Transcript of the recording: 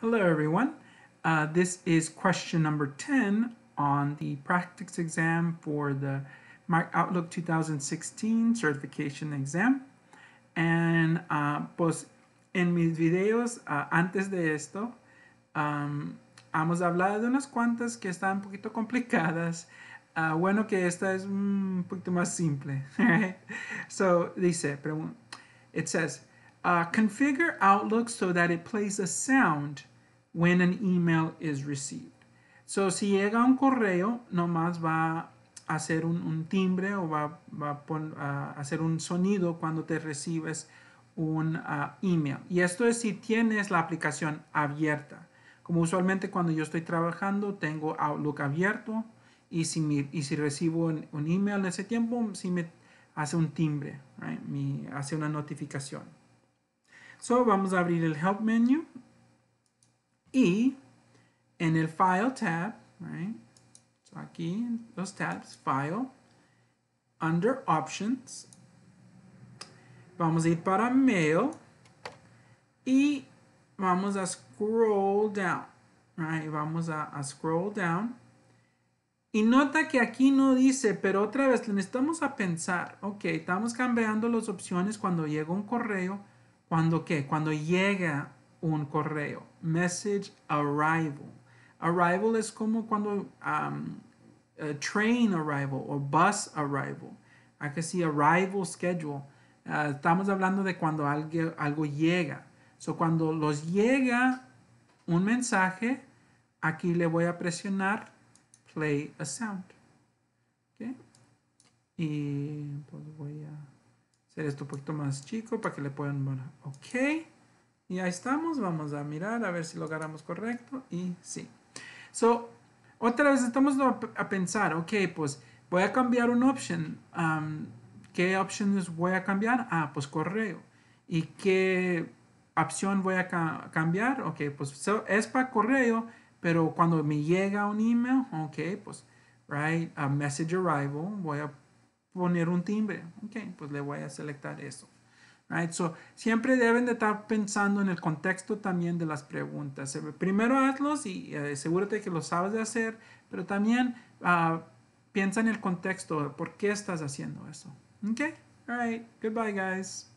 Hello everyone. Uh, this is question number 10 on the practice exam for the Outlook 2016 certification exam. And uh, pues en mis videos uh, antes de esto um, hemos hablado de unas cuantas que están un poquito complicadas. Uh, bueno que esta es un poquito más simple. so dice, it says, Uh, configure Outlook so that it plays a sound when an email is received. So, si llega un correo, nomás va a hacer un, timbre o va, a, hacer un sonido cuando te recibes un uh, email. Y esto es si tienes la aplicación abierta. Como usualmente cuando yo estoy trabajando, tengo Outlook abierto y si, recibo un, email en ese tiempo, si me hace un timbre, hace una notificación. So vamos a abrir el Help menu y en el File tab, right? so aquí los tabs, File, Under Options, vamos a ir para Mail y vamos a scroll down, vamos a, scroll down y nota que aquí no dice, pero otra vez necesitamos a pensar, ok, estamos cambiando las opciones cuando llega un correo, cuando qué? Cuando llega un correo. Message arrival. Arrival es como cuando um, train arrival o bus arrival. Aquí sí, arrival schedule. Ah, estamos hablando de cuando algo, algo llega. So, cuando los llega un mensaje, aquí le voy a presionar play a sound. Y pues voy a esto un poquito más chico para que le puedan ver, ok y ahí estamos vamos a mirar a ver si lo correcto y sí so otra vez estamos a pensar ok pues voy a cambiar un option um, qué opciones voy a cambiar ah pues correo y qué opción voy a cambiar ok pues es para correo pero cuando me llega un email ok pues right a message arrival voy a poner un timbre. Ok, pues le voy a selectar eso. Right? So, siempre deben de estar pensando en el contexto también de las preguntas. Eh, primero hazlos y eh, asegúrate que lo sabes de hacer, pero también ah, piensa en el contexto, por qué estás haciendo eso. Okay, all right, goodbye guys.